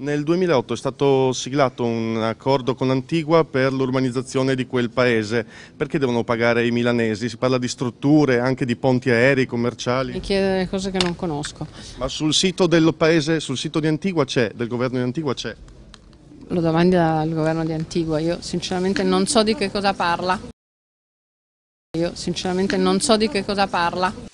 Nel 2008 è stato siglato un accordo con Antigua per l'urbanizzazione di quel paese. Perché devono pagare i milanesi? Si parla di strutture, anche di ponti aerei, commerciali. Mi chiede cose che non conosco. Ma sul sito del paese, sul sito di Antigua c'è, del governo di Antigua c'è? Lo domandi al governo di Antigua, io sinceramente non so di che cosa parla. Io sinceramente non so di che cosa parla.